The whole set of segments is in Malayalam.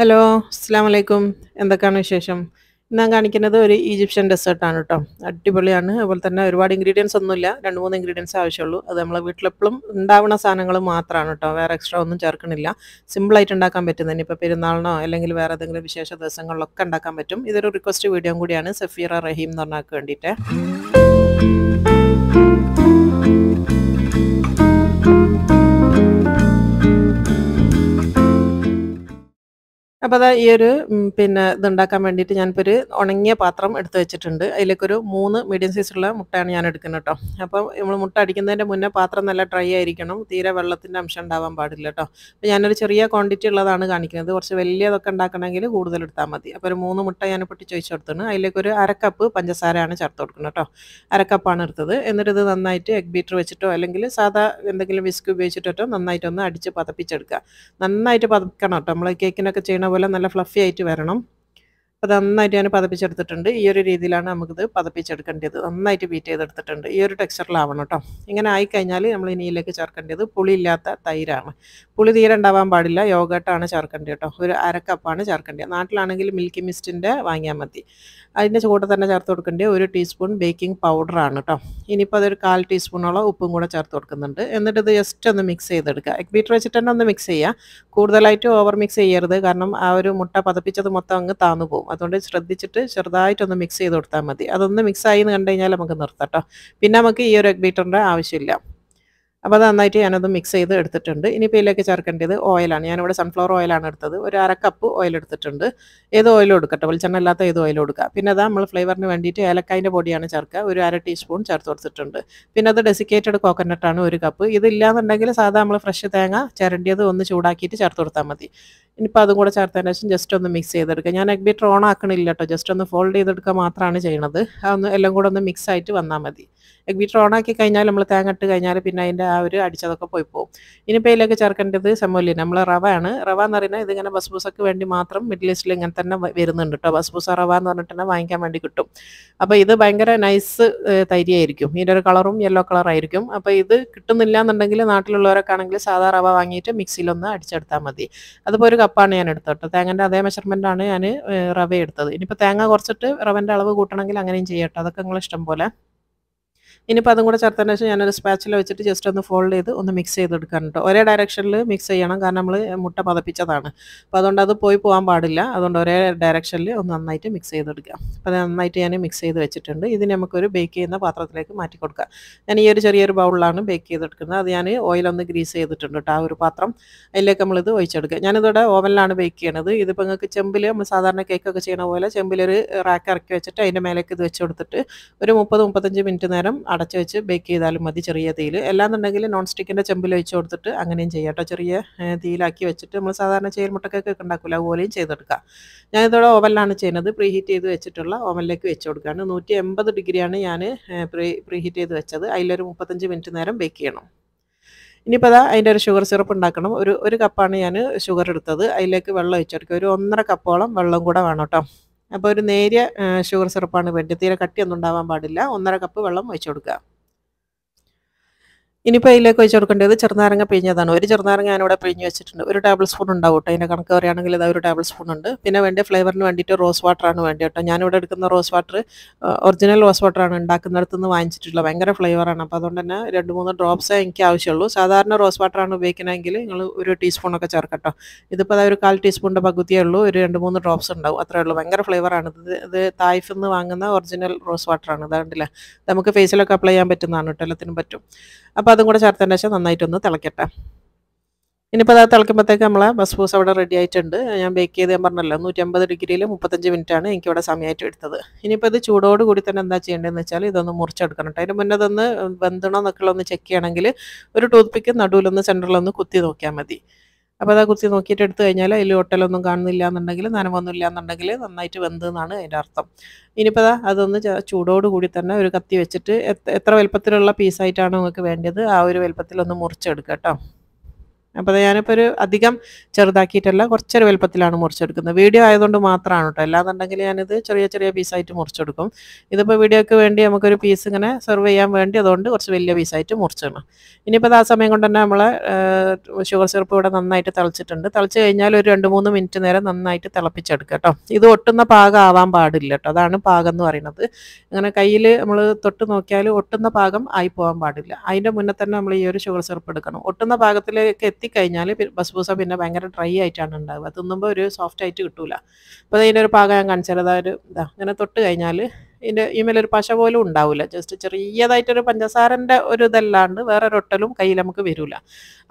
ഹലോ അസ്സാമലൈക്കും എന്തൊക്കെയാണ് വിശേഷം ഇന്ന് ഞാൻ കാണിക്കുന്നത് ഒരു ഈജിപ്ഷ്യൻ ഡെസേർട്ടാണ് കേട്ടോ അടിപൊളിയാണ് അതുപോലെ തന്നെ ഒരുപാട് ഇൻഗ്രീഡിയൻസ് ഒന്നുമില്ല രണ്ട് മൂന്ന് ഇൻഗ്രീഡിയൻസ് ആവശ്യമുള്ളൂ അത് നമ്മളെ വീട്ടിലെപ്പോഴും ഉണ്ടാവുന്ന സാധനങ്ങൾ മാത്രമാണ് കേട്ടോ വേറെ എക്സ്ട്രാ ഒന്നും ചേർക്കണില്ല സിമ്പിളായിട്ട് ഉണ്ടാക്കാൻ പറ്റും തന്നെ ഇപ്പോൾ പെരുന്നാളിനോ അല്ലെങ്കിൽ വേറെ ഏതെങ്കിലും വിശേഷ ദിവസങ്ങളിലൊക്കെ ഉണ്ടാക്കാൻ പറ്റും ഇതൊരു റിക്വസ്റ്റ് വീഡിയോ കൂടിയാണ് സഫീറ റഹീം എന്ന് പറഞ്ഞാൽ വേണ്ടിയിട്ട് അപ്പോൾ അതാ ഈ ഒരു പിന്നെ ഇതുണ്ടാക്കാൻ വേണ്ടിയിട്ട് ഞാനിപ്പോൾ ഒരു ഉണങ്ങിയ പാത്രം എടുത്ത് വെച്ചിട്ടുണ്ട് അതിലേക്കൊരു മൂന്ന് മീഡിയം സൈസുള്ള മുട്ടയാണ് ഞാൻ എടുക്കുന്നത് കേട്ടോ അപ്പോൾ നമ്മൾ മുട്ട അടിക്കുന്നതിൻ്റെ മുന്നേ പാത്രം നല്ല ഡ്രൈ ആയിരിക്കണം തീരെ വെള്ളത്തിൻ്റെ അംശം ഉണ്ടാവാൻ പാടില്ല കേട്ടോ അപ്പോൾ ഞാനൊരു ചെറിയ ക്വാണ്ടിറ്റി ഉള്ളതാണ് കാണിക്കുന്നത് കുറച്ച് വലിയതൊക്കെ ഉണ്ടാക്കണമെങ്കിൽ കൂടുതൽ എടുത്താൽ മതി അപ്പോൾ ഒരു മൂന്ന് മുട്ട ഞാൻ പൊട്ടിച്ച് വെച്ച് കൊടുത്തു അതിലേക്കൊരു അരക്കപ്പ് പഞ്ചസാരയാണ് ചേർത്ത് കൊടുക്കുന്നത് കേട്ടോ അരക്കപ്പാണ് എടുത്തത് എന്നിട്ട് ഇത് നന്നായിട്ട് എഗ് ബീറ്റർ വെച്ചിട്ടോ അല്ലെങ്കിൽ സാധാ എന്തെങ്കിലും വിസ്ക് ഉപയോഗിച്ചിട്ടോ നന്നായിട്ടൊന്ന് അടിച്ച് പതപ്പിച്ചെടുക്കുക നന്നായിട്ട് പതപ്പിക്കണം കേട്ടോ നമ്മൾ കേക്കിനൊക്കെ ചെയ്യണ പോലെ നല്ല ഫ്ലഫി ആയിട്ട് വരണം അപ്പോൾ നന്നായിട്ട് ഞാൻ പതപ്പിച്ചെടുത്തിട്ടുണ്ട് ഈ ഒരു രീതിയിലാണ് നമുക്കിത് പതപ്പിച്ചെടുക്കേണ്ടത് നന്നായിട്ട് ബീറ്റ് ചെയ്തെടുത്തിട്ടുണ്ട് ഈ ഒരു ടെക്സ്ചറിലാവണം കേട്ടോ ഇങ്ങനെ ആയിക്കഴിഞ്ഞാൽ നമ്മൾ ഇനിയിലേക്ക് ചേർക്കേണ്ടത് പുളിയില്ലാത്ത തൈരാണ് പുളി തീരെ ഉണ്ടാവാൻ പാടില്ല യോഗട്ടാണ് ചേർക്കേണ്ടത് കേട്ടോ ഒരു അരക്കപ്പാണ് ചേർക്കേണ്ടത് നാട്ടിലാണെങ്കിൽ മിൽക്കി മിസ്റ്റിൻ്റെ വാങ്ങിയാൽ മതി അതിൻ്റെ കൂടെ തന്നെ ചേർത്ത് കൊടുക്കേണ്ടത് ഒരു ടീസ്പൂൺ ബേക്കിംഗ് പൗഡറാണ് കേട്ടോ ഇനിയിപ്പോൾ അതൊരു കാൽ ടീസ്പൂണോളം ഉപ്പും കൂടെ ചേർത്ത് കൊടുക്കുന്നുണ്ട് എന്നിട്ട് ഇത് ജസ്റ്റ് ഒന്ന് മിക്സ് ചെയ്തെടുക്കുക എഗ് ബീറ്റർ വെച്ചിട്ട് തന്നെ ഒന്ന് മിക്സ് ചെയ്യുക കൂടുതലായിട്ട് ഓവർ മിക്സ് ചെയ്യരുത് കാരണം ആ ഒരു മുട്ട പതപ്പിച്ചത് മൊത്തം അങ്ങ് താന്നു പോകും അതുകൊണ്ട് ശ്രദ്ധിച്ചിട്ട് ചെറുതായിട്ടൊന്ന് മിക്സ് ചെയ്ത് കൊടുത്താൽ മതി അതൊന്ന് മിക്സ് ആയി എന്ന് കണ്ടു കഴിഞ്ഞാൽ നമുക്ക് നിർത്താം കേട്ടോ പിന്നെ നമുക്ക് ഈ ഒരു എഗ് ബീറ്ററിൻ്റെ ആവശ്യമില്ല അപ്പോൾ അത് നന്നായിട്ട് ഞാനത് മിക്സ് ചെയ്ത് എടുത്തിട്ടുണ്ട് ഇനിയിപ്പോൾ ഇതിലേക്ക് ചേർക്കേണ്ടത് ഓയിലാണ് ഞാനിവിടെ സൺഫ്ലവർ ഓയിലാണ് എടുത്തത് ഒരു അര കപ്പ് ഓയിൽ എടുത്തിട്ടുണ്ട് ഏത് ഓയിലും എടുക്കട്ടെ വെളിച്ചെണ്ണ അല്ലാത്ത ഏത് ഓയിലും എടുക്കുക പിന്നെ അതാ നമ്മൾ ഫ്ലേവറിന് വേണ്ടിയിട്ട് ഏലക്കായിൻ്റെ പൊടിയാണ് ചേർക്കുക ഒരു അര ടീസ്പൂൺ ചേർത്ത് കൊടുത്തിട്ടുണ്ട് പിന്നെ അത് ഡെസിക്കേറ്റഡ് കോക്കനട്ടാണ് ഒരു കപ്പ് ഇതില്ലാന്നുണ്ടെങ്കിൽ സാധാ നമ്മൾ ഫ്രഷ് തേങ്ങ ചിരണ്ടിയത് ഒന്ന് ചൂടാക്കിയിട്ട് ചേർത്ത് കൊടുത്താൽ മതി ഇനിയിപ്പോൾ അതും കൂടെ ചേർത്തതിന് ശേഷം ജസ്റ്റ് ഒന്ന് മിക്സ് ചെയ്തെടുക്കുക ഞാൻ എഗ് ബീറ്റ് ഓൺ ആക്കണില്ല കേട്ടോ ജസ്റ്റ് ഒന്ന് ഫോൾഡ് ചെയ്തെടുക്കുക മാത്രമാണ് ചെയ്യണത് അതൊന്ന് എല്ലാം കൂടെ ഒന്ന് മിക്സ് ആയിട്ട് വന്നാൽ മതി എഗ് ബീറ്റ് ഓൺ ആക്കി കഴിഞ്ഞാൽ നമ്മൾ തേങ്ങ ഇട്ട് കഴിഞ്ഞാൽ പിന്നെ അതിൻ്റെ ആ ഒരു അടിച്ചതൊക്കെ പോയി പോകും ഇനിയിപ്പോൾ ഇതിലേക്ക് ചേർക്കേണ്ടത് സെമോലി നമ്മൾ റവ ആണ് റവ എന്ന് പറയുന്നത് ഇതിങ്ങനെ ബസ്ബൂസക്ക് വേണ്ടി മാത്രം മിഡിൽ ഈസ്റ്റിൽ ഇങ്ങനെ തന്നെ വരുന്നുണ്ട് കേട്ടോ ബസ്ബൂസ റവ എന്ന് പറഞ്ഞിട്ട് തന്നെ വാങ്ങിക്കാൻ വേണ്ടി കിട്ടും അപ്പോൾ ഇത് ഭയങ്കര നൈസ് തരിയായിരിക്കും ഇതിൻ്റെ ഒരു കളറും യെല്ലോ കളറായിരിക്കും അപ്പോൾ ഇത് കിട്ടുന്നില്ല എന്നുണ്ടെങ്കിൽ നാട്ടിലുള്ളവരൊക്കെ ആണെങ്കിൽ സാധാ റവ വാങ്ങിയിട്ട് മിക്സിയിലൊന്ന് അടിച്ചെടുത്താൽ മതി അതിപ്പോൾ ഒരു കപ്പാണ് ഞാൻ എടുത്തത് കേട്ടോ തേങ്ങൻ്റെ അതേ മെഷർമെൻറ്റാണ് ഞാൻ റവ എടുത്തത് ഇനിയിപ്പോൾ തേങ്ങ കുറച്ചിട്ട് റവൻ്റെ അളവ് കൂട്ടണമെങ്കിൽ അങ്ങനെയും ചെയ്യട്ടോ അതൊക്കെ നിങ്ങൾ ഇഷ്ടം പോലെ ഇനിയിപ്പോൾ അതും കൂടെ ചേർത്തതിന് ശേഷം ഞാനൊരു സ്പാച്ചിൽ വെച്ചിട്ട് ജസ്റ്റ് ഒന്ന് ഫോൾഡ് ചെയ്ത് ഒന്ന് മിക്സ് ചെയ്തെടുക്കാൻ കേട്ടോ ഒരേ ഡയറക്ഷനിൽ മിക്സ് ചെയ്യണം കാരണം നമ്മൾ മുട്ട പതപ്പിച്ചതാണ് അപ്പോൾ അതുകൊണ്ട് അത് പോയി പോകാൻ പാടില്ല അതുകൊണ്ട് ഒരേ ഡയറക്ഷനിൽ ഒന്ന് നന്നായിട്ട് മിക്സ് ചെയ്തെടുക്കാം അപ്പോൾ അത് നന്നായിട്ട് ഞാൻ മിക്സ് ചെയ്ത് വെച്ചിട്ടുണ്ട് ഇതിന് നമുക്കൊരു ബേക്ക് ചെയ്യുന്ന പാത്രത്തിലേക്ക് മാറ്റി കൊടുക്കുക ഞാൻ ഈ ഒരു ചെറിയൊരു ബൗളിലാണ് ബേക്ക് ചെയ്തെടുക്കുന്നത് അത് ഞാൻ ഓയിലൊന്ന് ഗ്രീസ് ചെയ്തിട്ടുണ്ട് കേട്ടോ ആ ഒരു പാത്രം അതിലേക്ക് നമ്മളിത് ഒഴിച്ചെടുക്കുക ഞാനിതോടെ ഓവനിലാണ് ബേക്ക് ചെയ്യണത് ഇതിപ്പോൾ നിങ്ങൾക്ക് ചെമ്പിൽ നമ്മൾ സാധാരണ കേക്കൊക്കെ ചെയ്യണ പോലെ ചെമ്പിലൊരു റാക്ക് ഇറക്കി വെച്ചിട്ട് അതിൻ്റെ മേലേക്ക് ഇത് വെച്ച് കൊടുത്തിട്ട് ഒരു മുപ്പത് മുപ്പത്തഞ്ച് മിനിറ്റ് നേരം അടച്ചു വെച്ച് ബേക്ക് ചെയ്താലും മതി ചെറിയ തീയിൽ എല്ലാന്നുണ്ടെങ്കിൽ നോൺ സ്റ്റിക്കിൻ്റെ ചെമ്പിൽ വെച്ച് കൊടുത്തിട്ട് അങ്ങനെയും ചെയ്യാം കേട്ടോ ചെറിയ തീയിലാക്കി വെച്ചിട്ട് നമ്മൾ സാധാരണ ചെയ്യൽ മുട്ടക്കൊക്കെ ഉണ്ടാക്കില്ല അതുപോലെയും ചെയ്തെടുക്കാം ഞാനിതോടെ ഓവനിലാണ് ചെയ്യുന്നത് പ്രീ ഹീറ്റ് ചെയ്ത് വെച്ചിട്ടുള്ള ഓവനിലേക്ക് വെച്ച് കൊടുക്കുകയാണ് നൂറ്റി എൺപത് ഡിഗ്രിയാണ് ഞാൻ പ്രീ പ്രീ ഹീറ്റ് ചെയ്ത് വെച്ചത് അതിലൊരു മുപ്പത്തഞ്ച് മിനിറ്റ് നേരം ബേക്ക് ചെയ്യണം ഇനിയിപ്പോൾ അതാ അതിൻ്റെ ഒരു ഷുഗർ സിറപ്പ് ഉണ്ടാക്കണം ഒരു ഒരു കപ്പാണ് ഞാൻ ഷുഗർ എടുത്തത് അതിലേക്ക് വെള്ളം ഒഴിച്ചെടുക്കുക ഒരു ഒന്നര കപ്പോളം വെള്ളം കൂടെ വേണം കേട്ടോ അപ്പോൾ ഒരു നേരിയ ഷുഗർ സിറപ്പാണ് വേണ്ടത് തീരെ കട്ടിയൊന്നും ഉണ്ടാവാൻ പാടില്ല ഒന്നര കപ്പ് വെള്ളം ഒഴിച്ചു കൊടുക്കുക ഇനിയിപ്പോൾ അതിലേക്ക് വെച്ച് കൊടുക്കേണ്ടത് ചെറുനാരങ്ങ പിഴിഞ്ഞതാണ് ഒരു ചെറുനാരങ്ങ ഞാനിവിടെ പിഴിഞ്ഞ് വെച്ചിട്ടുണ്ട് ഒരു ടേബിൾ സ്പൂൺ ഉണ്ടാവും കേട്ടോ അതിൻ്റെ കണക്ക് പറയുകയാണെങ്കിൽ ഇത് ഒരു ടേബിൾ സ്പൂൺ ഉണ്ട് പിന്നെ വേണ്ട ഫ്ലേവറിന് വേണ്ടിയിട്ട് റോസ് വാട്ടറാണ് വേണ്ടി കേട്ടോ ഞാനിവിടെ എടുക്കുന്ന റോസ് വാട്ടർ ഒറിജിനൽ റോസ് വാട്ടറാണ് ഉണ്ടാക്കുന്നിടത്ത് നിന്ന് വാങ്ങിച്ചിട്ടുള്ളത് ഭയങ്കര ഫ്ലേവറാണ് അപ്പോൾ അതുകൊണ്ട് തന്നെ രണ്ട് മൂന്ന് ഡ്രോപ്സേ എനിക്ക് ആവശ്യമുള്ളൂ സാധാരണ റോസ് വാട്ടറാണ് ഉപയോഗിക്കണമെങ്കിൽ നിങ്ങൾ ഒരു ടീസ്പൂണൊക്കെ ചേർക്കട്ടോ ഇതിപ്പോൾ അതായത് ഒരു കാൽ ടീസ്പൂണിൻ്റെ പകുതിയേ ഉള്ളൂ ഒരു രണ്ട് മൂന്ന് ഡ്രോപ്സ് ഉണ്ടാവും അത്രേ ഉള്ളൂ ഭയങ്കര ഫ്ലേവറാണ് ഇത് ഇത് തായ്ഫിൽ നിന്ന് വാങ്ങുന്ന ഒറിജിനൽ റോസ് വാട്ടറാണ് ഇതാണ്ടില്ല നമുക്ക് ഫേസിലൊക്കെ അപ്ലൈ ചെയ്യാൻ പറ്റുന്നതാണ് കേട്ടോ എല്ലാത്തിനും പറ്റും അപ്പോൾ അതും കൂടെ ചേർത്തതിന് ശേഷം നന്നായിട്ടൊന്ന് തിളക്കട്ടെ ഇനിയിപ്പോൾ അത് തിളക്കുമ്പോഴത്തേക്ക് നമ്മൾ ബസ് പൂസ് അവിടെ റെഡി ആയിട്ടുണ്ട് ഞാൻ ബേക്ക് ചെയ്ത് ഞാൻ പറഞ്ഞല്ലോ നൂറ്റമ്പത് ഡിഗ്രിയിൽ മുപ്പത്തഞ്ച് മിനിറ്റാണ് എനിക്കിവിടെ സമയമായിട്ട് എടുത്തത് ഇനിയിപ്പോൾ ഇത് ചൂടോട് കൂടി തന്നെ എന്താ ചെയ്യേണ്ടതെന്ന് വെച്ചാൽ ഇതൊന്ന് മുറിച്ചെടുക്കണം കേട്ടോ അതിന് മുന്നേ ഇതൊന്ന് വെന്തണോ എന്നൊക്കെ ഒന്ന് ചെക്ക് ചെയ്യണമെങ്കിൽ ഒരു ടൂത്ത് പിക്ക് നടുവിലൊന്ന് സെൻറ്ററിലൊന്ന് കുത്തി നോക്കിയാൽ മതി അപ്പോൾ അത് കുറിച്ച് നോക്കിയിട്ട് എടുത്തു കഴിഞ്ഞാൽ അതിൽ ഒട്ടലൊന്നും കാണുന്നില്ല എന്നുണ്ടെങ്കിൽ നനവൊന്നുമില്ല എന്നുണ്ടെങ്കിൽ നന്നായിട്ട് എന്നാണ് അതിൻ്റെ അർത്ഥം ഇനിയിപ്പോൾ അതാ അതൊന്ന് ചൂടോട് കൂടി തന്നെ ഒരു കത്തി വെച്ചിട്ട് എത്ര വലുപ്പത്തിലുള്ള പീസായിട്ടാണ് നിങ്ങൾക്ക് വേണ്ടത് ആ ഒരു വലുപ്പത്തിലൊന്ന് മുറിച്ചെടുക്കാം കേട്ടോ അപ്പോൾ അത് ഞാനിപ്പോൾ ഒരു അധികം ചെറുതാക്കിയിട്ടല്ല കുറച്ചൊരു വലുപ്പത്തിലാണ് മുറിച്ചെടുക്കുന്നത് വീഡിയോ ആയതുകൊണ്ട് മാത്രമാണ് കേട്ടോ അല്ലാന്നുണ്ടെങ്കിൽ ഞാനിത് ചെറിയ ചെറിയ പീസായിട്ട് മുറിച്ചെടുക്കും ഇതിപ്പോൾ വീഡിയോയ്ക്ക് വേണ്ടി നമുക്കൊരു പീസ് ഇങ്ങനെ സെർവ് ചെയ്യാൻ വേണ്ടി അതുകൊണ്ട് കുറച്ച് വലിയ പീസായിട്ട് മുറിച്ചിടണം ഇനിയിപ്പോൾ ആ സമയം കൊണ്ട് തന്നെ നമ്മൾ ഷുഗർ സിറപ്പ് ഇവിടെ നന്നായിട്ട് തിളച്ചിട്ടുണ്ട് തിളച്ച് കഴിഞ്ഞാൽ ഒരു രണ്ട് മൂന്ന് മിനിറ്റ് നേരം നന്നായിട്ട് തിളപ്പിച്ചെടുക്കുക കേട്ടോ ഇത് ഒട്ടുന്ന പാകം ആവാൻ പാടില്ല കേട്ടോ അതാണ് പാകം എന്ന് പറയുന്നത് ഇങ്ങനെ കയ്യിൽ നമ്മൾ തൊട്ട് നോക്കിയാൽ ഒട്ടുന്ന പാകം ആയി പോകാൻ പാടില്ല അതിൻ്റെ മുന്നേ തന്നെ നമ്മൾ ഈ ഒരു ഷുഗർ സിറപ്പ് എടുക്കണം ഒട്ടുന്ന പാകത്തിലേക്ക് എത്തിക്കഴിഞ്ഞാൽ ബസ്ബൂസ പിന്നെ ഭയങ്കര ഡ്രൈ ആയിട്ടാണ് ഉണ്ടാവുക തിന്നുമ്പോൾ ഒരു സോഫ്റ്റ് ആയിട്ട് കിട്ടൂല അപ്പോൾ അതിൻ്റെ ഒരു പാകം ഞാൻ കാണിച്ചാൽ അതായത് ഇതാ ഇങ്ങനെ തൊട്ട് കഴിഞ്ഞാൽ ഇതിൻ്റെ ഇമേലൊരു പശ പോലും ഉണ്ടാവില്ല ജസ്റ്റ് ചെറിയതായിട്ടൊരു പഞ്ചസാരൻ്റെ ഒരു ഇതല്ലാണ്ട് വേറൊരു ഒട്ടലും കയ്യിൽ നമുക്ക് വരില്ല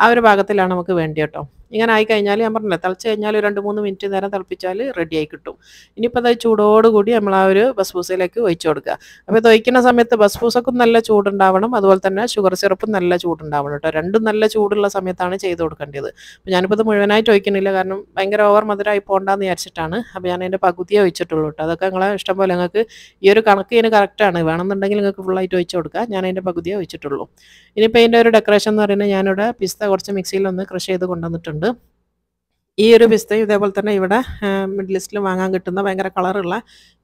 ആ ഒരു ഭാഗത്തിലാണ് നമുക്ക് വേണ്ടി കേട്ടോ ഇങ്ങനെ ആയി കഴിഞ്ഞാൽ ഞാൻ പറഞ്ഞില്ല തിളച്ച് കഴിഞ്ഞാൽ ഒരു രണ്ട് മൂന്ന് മിനിറ്റ് നേരം തിളപ്പിച്ചാൽ റെഡിയായി കിട്ടും ഇനിയിപ്പോൾ അത് ചൂടോടുകൂടി നമ്മൾ ആ ഒരു ബസ്ബൂസയിലേക്ക് ഒഴിച്ചു കൊടുക്കുക അപ്പോൾ ഇത് സമയത്ത് ബസ്ബൂസക്കും നല്ല ചൂടുണ്ടാവണം അതുപോലെ തന്നെ ഷുഗർ സിറപ്പും നല്ല ചൂടുണ്ടാവണം കേട്ടോ രണ്ടും നല്ല ചൂടുള്ള സമയത്താണ് ചെയ്ത് കൊടുക്കേണ്ടത് അപ്പോൾ ഞാനിപ്പോൾ ഇത് മുഴുവനായിട്ട് ഒഴിക്കുന്നില്ല കാരണം ഭയങ്കര ഓവർ മധുരമായി പോകണ്ടെന്ന് വിചാരിച്ചിട്ടാണ് അപ്പോൾ ഞാൻ അതിൻ്റെ പകുതിയെ ഒഴിച്ചിട്ടുള്ളൂ കേട്ടോ അതൊക്കെ നിങ്ങളെ ഇഷ്ടം പോലെ നിങ്ങൾക്ക് ഈ ഒരു കണക്ക് ഇതിന് കറക്റ്റാണ് വേണമെന്നുണ്ടെങ്കിൽ നിങ്ങൾക്ക് ഫുള്ളായിട്ട് ഒഴിച്ചു കൊടുക്കുക ഞാൻ അതിൻ്റെ പകുതിയെ ഒഴിച്ചിട്ടുള്ളൂ ഇനിയിപ്പോൾ ഇതിൻ്റെ ഒരു ഡെക്കറേഷൻ എന്ന് പറയുന്നത് ഞാനിവിടെ പിസ്ത കുറച്ച് മിക്സിയിൽ ഒന്ന് ക്രഷ് ചെയ്ത് കൊണ്ടുവന്നിട്ടുണ്ട് വരുന്നുണ്ട് ഈ ഒരു പിസ്തയും ഇതേപോലെ തന്നെ ഇവിടെ മിഡിൽ ഈസ്റ്റിൽ വാങ്ങാൻ കിട്ടുന്ന ഭയങ്കര കളറുള്ള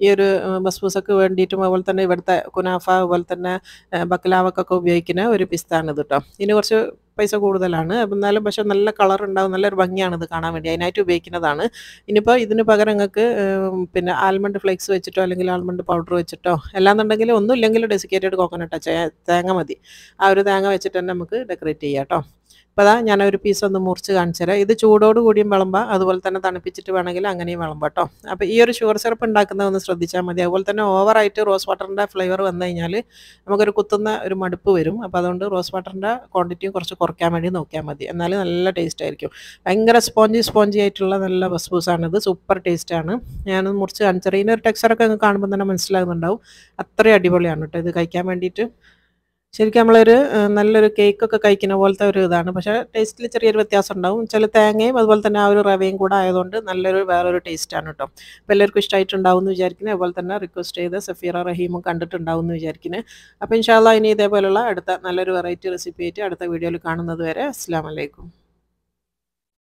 ഈ ഒരു ബസ്ബൂസൊക്കെ വേണ്ടിയിട്ടും അതുപോലെ തന്നെ ഇവിടുത്തെ കുനാഫ അതുപോലെ തന്നെ ബക്കലാവക്കൊക്കെ ഉപയോഗിക്കുന്ന ഒരു ഇത് കേട്ടോ ഇതിന് കുറച്ച് പൈസ കൂടുതലാണ് എന്നാലും പക്ഷേ നല്ല കളർ ഉണ്ടാവും നല്ലൊരു ഭംഗിയാണ് ഇത് കാണാൻ വേണ്ടി അതിനായിട്ട് ഉപയോഗിക്കുന്നതാണ് ഇനിയിപ്പോൾ ഇതിന് പകരം നിങ്ങൾക്ക് പിന്നെ ആൽമണ്ട് ഫ്ലേക്സ് വെച്ചിട്ടോ അല്ലെങ്കിൽ ആൽമണ്ട് പൗഡർ വെച്ചിട്ടോ അല്ലാന്നുണ്ടെങ്കിൽ ഒന്നും ഇല്ലെങ്കിൽ ഡെസിക്കേറ്റഡ് കോക്കനട്ട് തേങ്ങ മതി ആ ഒരു തേങ്ങ വെച്ചിട്ട് തന്നെ നമുക്ക് ഡെക്കറേറ്റ് ചെയ്യാം കേട്ടോ അപ്പോൾ അതാ ഞാനൊരു പീസ് ഒന്ന് മുറിച്ച് കാണിച്ചു തരാം ഇത് ചൂടോട് കൂടിയും വിളമ്പാം അതുപോലെ തന്നെ തണുപ്പിച്ചിട്ട് വേണമെങ്കിൽ അങ്ങനെയും വിളമ്പാം കേട്ടോ അപ്പോൾ ഈ ഒരു ഷുഗർ സിറപ്പ് ഉണ്ടാക്കുന്നത് ഒന്ന് ശ്രദ്ധിച്ചാൽ മതി അതുപോലെ തന്നെ ഓവറായിട്ട് റോസ് വാട്ടറിൻ്റെ ഫ്ലേവർ വന്നു കഴിഞ്ഞാൽ നമുക്കൊരു കുത്തുന്ന ഒരു മടുപ്പ് വരും അപ്പോൾ അതുകൊണ്ട് റോസ് വാട്ടറിൻ്റെ ക്വാണ്ടിറ്റിയും കുറച്ച് കുറയ്ക്കാൻ വേണ്ടി നോക്കിയാൽ മതി എന്നാൽ നല്ല ടേസ്റ്റ് ആയിരിക്കും ഭയങ്കര സ്പോഞ്ചി സ്പോഞ്ചി ആയിട്ടുള്ള നല്ല ബസ്ബൂസാണിത് സൂപ്പർ ടേസ്റ്റാണ് ഞാൻ മുറിച്ച് കാണിച്ചറിയുന്ന ഒരു ഒക്കെ കാണുമ്പോൾ തന്നെ മനസ്സിലാകുന്നുണ്ടാവും അത്രയും അടിപൊളിയാണ് കേട്ടോ ഇത് കഴിക്കാൻ വേണ്ടിയിട്ട് ശരിക്കും നമ്മളൊരു നല്ലൊരു കേക്കൊക്കെ കഴിക്കുന്ന പോലത്തെ ഒരു ഇതാണ് പക്ഷേ ടേസ്റ്റിൽ ചെറിയൊരു വ്യത്യാസം ഉണ്ടാവും ചില തേങ്ങയും അതുപോലെ തന്നെ ആ ഒരു റവയും കൂടെ ആയതുകൊണ്ട് നല്ലൊരു വേറൊരു ടേസ്റ്റാണ് കേട്ടോ അപ്പോൾ എല്ലാവർക്കും ഇഷ്ടമായിട്ടുണ്ടാവും എന്ന് വിചാരിക്കുന്നത് അതുപോലെ തന്നെ റിക്വസ്റ്റ് ചെയ്ത് സഫീറ റഹീമും കണ്ടിട്ടുണ്ടാവും എന്ന് വിചാരിക്കുന്നത് അപ്പോൾ ഇൻഷാല്ല ഇനി ഇതേപോലെയുള്ള അടുത്ത നല്ലൊരു വെറൈറ്റി റെസിപ്പി ആയിട്ട് അടുത്ത വീഡിയോയിൽ കാണുന്നത് വരെ അസ്സാം വലൈക്കും